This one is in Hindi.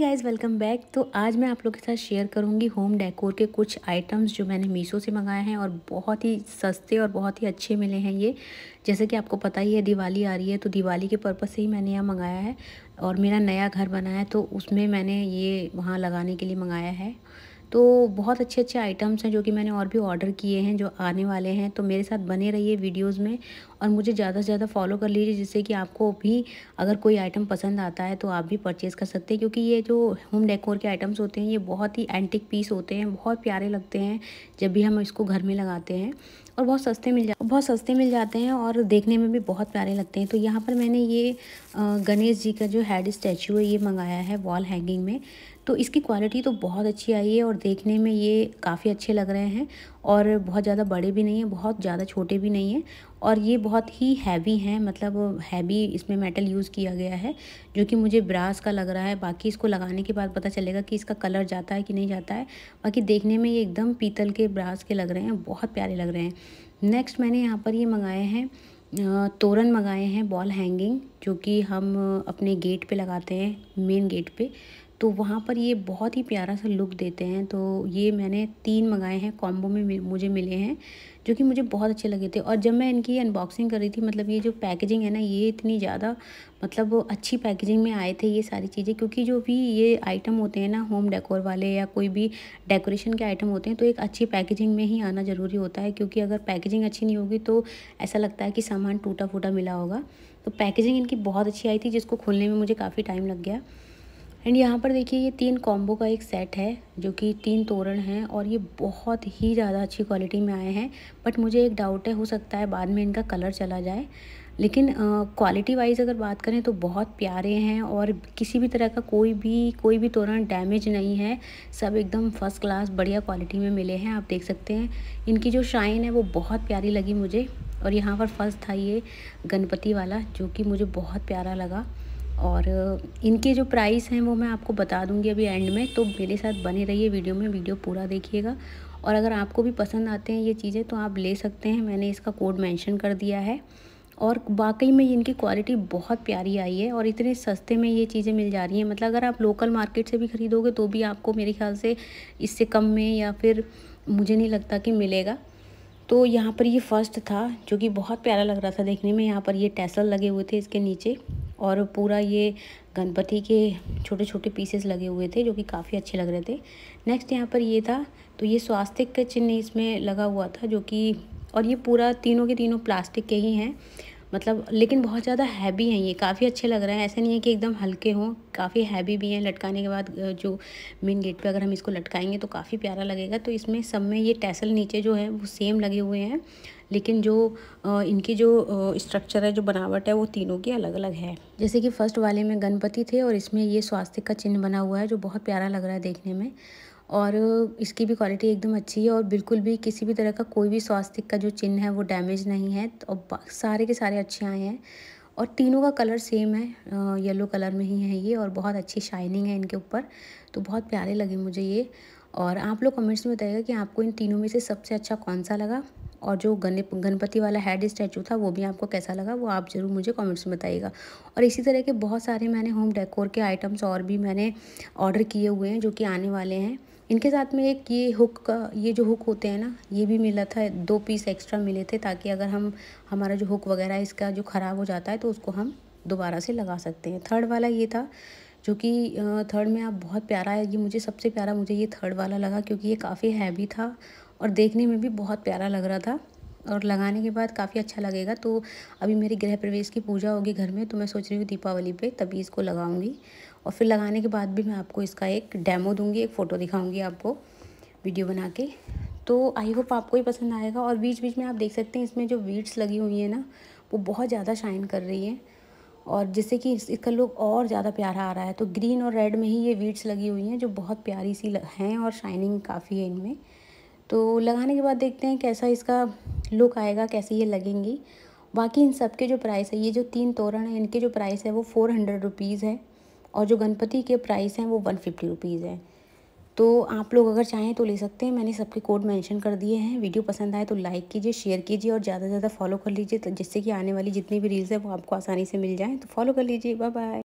गाइज़ वेलकम बैक तो आज मैं आप लोग के साथ शेयर करूंगी होम डेकोर के कुछ आइटम्स जो मैंने मीशो से मंगाए हैं और बहुत ही सस्ते और बहुत ही अच्छे मिले हैं ये जैसे कि आपको पता ही है दिवाली आ रही है तो दिवाली के पर्पज़ से ही मैंने यह मंगाया है और मेरा नया घर बना है तो उसमें मैंने ये वहाँ लगाने के लिए मंगाया है तो बहुत अच्छे अच्छे आइटम्स हैं जो कि मैंने और भी ऑर्डर किए हैं जो आने वाले हैं तो मेरे साथ बने रहिए वीडियोस में और मुझे ज़्यादा से ज़्यादा फॉलो कर लीजिए जिससे कि आपको भी अगर कोई आइटम पसंद आता है तो आप भी परचेज़ कर सकते हैं क्योंकि ये जो होम डेकोर के आइटम्स होते हैं ये बहुत ही एंटिक पीस होते हैं बहुत प्यारे लगते हैं जब भी हम इसको घर में लगाते हैं और बहुत सस्ते मिल जा बहुत सस्ते मिल जाते हैं और देखने में भी बहुत प्यारे लगते हैं तो यहाँ पर मैंने ये गणेश जी का जो हेड स्टैचू है ये मंगाया है वॉल हैंगिंग में तो इसकी क्वालिटी तो बहुत अच्छी आई है और देखने में ये काफ़ी अच्छे लग रहे हैं और बहुत ज़्यादा बड़े भी नहीं हैं बहुत ज़्यादा छोटे भी नहीं हैं और ये बहुत ही हैवी हैं मतलब हैवी इसमें मेटल यूज़ किया गया है जो कि मुझे ब्रास का लग रहा है बाकी इसको लगाने के बाद पता चलेगा कि इसका कलर जाता है कि नहीं जाता है बाकी देखने में ये एकदम पीतल के ब्रास के लग रहे हैं बहुत प्यारे लग रहे हैं नेक्स्ट मैंने यहाँ पर ये मंगाए हैं तोरण मंगाए हैं बॉल हैंगिंग जो कि हम अपने गेट पे लगाते हैं मेन गेट पे तो वहाँ पर ये बहुत ही प्यारा सा लुक देते हैं तो ये मैंने तीन मंगाए हैं कॉम्बो में मुझे मिले हैं जो कि मुझे बहुत अच्छे लगे थे और जब मैं इनकी अनबॉक्सिंग कर रही थी मतलब ये जो पैकेजिंग है ना ये इतनी ज़्यादा मतलब अच्छी पैकेजिंग में आए थे ये सारी चीज़ें क्योंकि जो भी ये आइटम होते हैं ना होम डेकोर वाले या कोई भी डेकोरेशन के आइटम होते हैं तो एक अच्छी पैकेजिंग में ही आना ज़रूरी होता है क्योंकि अगर पैकेजिंग अच्छी नहीं होगी तो ऐसा लगता है कि सामान टूटा फूटा मिला होगा तो पैकेजिंग इनकी बहुत अच्छी आई थी जिसको खोलने में मुझे काफ़ी टाइम लग गया एंड यहाँ पर देखिए ये तीन कॉम्बो का एक सेट है जो कि तीन तोरण हैं और ये बहुत ही ज़्यादा अच्छी क्वालिटी में आए हैं बट मुझे एक डाउट है हो सकता है बाद में इनका कलर चला जाए लेकिन क्वालिटी वाइज अगर बात करें तो बहुत प्यारे हैं और किसी भी तरह का कोई भी कोई भी तोरण डैमेज नहीं है सब एकदम फर्स्ट क्लास बढ़िया क्वालिटी में मिले हैं आप देख सकते हैं इनकी जो शाइन है वो बहुत प्यारी लगी मुझे और यहाँ पर फर्स्ट था ये गणपति वाला जो कि मुझे बहुत प्यारा लगा और इनके जो प्राइस हैं वो मैं आपको बता दूंगी अभी एंड में तो मेरे साथ बने रहिए वीडियो में वीडियो पूरा देखिएगा और अगर आपको भी पसंद आते हैं ये चीज़ें तो आप ले सकते हैं मैंने इसका कोड मेंशन कर दिया है और वाकई में इनकी क्वालिटी बहुत प्यारी आई है और इतने सस्ते में ये चीज़ें मिल जा रही हैं मतलब अगर आप लोकल मार्केट से भी ख़रीदोगे तो भी आपको मेरे ख्याल से इससे कम में या फिर मुझे नहीं लगता कि मिलेगा तो यहाँ पर ये फर्स्ट था जो कि बहुत प्यारा लग रहा था देखने में यहाँ पर ये टैसल लगे हुए थे इसके नीचे और पूरा ये गणपति के छोटे छोटे पीसेस लगे हुए थे जो कि काफ़ी अच्छे लग रहे थे नेक्स्ट यहाँ पर ये था तो ये स्वास्तिक का चिन्ह इसमें लगा हुआ था जो कि और ये पूरा तीनों के तीनों प्लास्टिक के ही हैं मतलब लेकिन बहुत ज़्यादा हैवी हैं ये काफ़ी अच्छे लग रहे हैं ऐसा नहीं है कि एकदम हल्के हों काफ़ी हैवी भी हैं लटकाने के बाद जो मेन गेट पे अगर हम इसको लटकाएंगे तो काफ़ी प्यारा लगेगा तो इसमें सब में ये टैसल नीचे जो है वो सेम लगे हुए हैं लेकिन जो इनकी जो स्ट्रक्चर है जो बनावट है वो तीनों की अलग अलग है जैसे कि फ़र्स्ट वाले में गणपति थे और इसमें ये स्वास्थ्य का चिन्ह बना हुआ है जो बहुत प्यारा लग रहा है देखने में और इसकी भी क्वालिटी एकदम अच्छी है और बिल्कुल भी किसी भी तरह का कोई भी स्वास्तिक का जो चिन्ह है वो डैमेज नहीं है तो सारे के सारे अच्छे आए हैं और तीनों का कलर सेम है येलो कलर में ही है ये और बहुत अच्छी शाइनिंग है इनके ऊपर तो बहुत प्यारे लगे मुझे ये और आप लोग कमेंट्स में बताइएगा कि आपको इन तीनों में से सबसे अच्छा कौन सा लगा और जो गणे गणपति वाला हेड स्टैचू था वो भी आपको कैसा लगा वो आप ज़रूर मुझे कमेंट्स में बताइएगा और इसी तरह के बहुत सारे मैंने होम डेकोर के आइटम्स और भी मैंने ऑर्डर किए हुए हैं जो कि आने वाले हैं इनके साथ में एक ये हुक का ये जो हुक होते हैं ना ये भी मिला था दो पीस एक्स्ट्रा मिले थे ताकि अगर हम हमारा जो हुक वगैरह इसका जो ख़राब हो जाता है तो उसको हम दोबारा से लगा सकते हैं थर्ड वाला ये था जो कि थर्ड में आप बहुत प्यारा है ये मुझे सबसे प्यारा मुझे ये थर्ड वाला लगा क्योंकि ये काफ़ी हैवी था और देखने में भी बहुत प्यारा लग रहा था और लगाने के बाद काफ़ी अच्छा लगेगा तो अभी मेरी गृह प्रवेश की पूजा होगी घर में तो मैं सोच रही हूँ दीपावली पे तभी इसको लगाऊंगी और फिर लगाने के बाद भी मैं आपको इसका एक डेमो दूंगी एक फ़ोटो दिखाऊंगी आपको वीडियो बना के तो आई होप आपको ही पसंद आएगा और बीच बीच में आप देख सकते हैं इसमें जो वीड्स लगी हुई हैं ना वो बहुत ज़्यादा शाइन कर रही हैं और जिससे कि इसका लुक और ज़्यादा प्यारा आ रहा है तो ग्रीन और रेड में ही ये वीड्स लगी हुई हैं जो बहुत प्यारी सी हैं और शाइनिंग काफ़ी है इनमें तो लगाने के बाद देखते हैं कैसा इसका लुक आएगा कैसे ये लगेंगी बाकी इन सब के जो प्राइस है ये जो तीन तोरण है इनके जो प्राइस है वो फ़ोर हंड्रेड रुपीज़ है और जो गणपति के प्राइस हैं वो वन फिफ्टी रुपीज़ है तो आप लोग अगर चाहें तो ले सकते हैं मैंने सबके कोड मेंशन कर दिए हैं वीडियो पसंद आए तो लाइक कीजिए शेयर कीजिए और ज़्यादा से ज़्यादा फॉलो कर लीजिए तो जिससे कि आने वाली जितनी भी रील्स है वो आपको आसानी से मिल जाए तो फॉलो कर लीजिए बाय बाय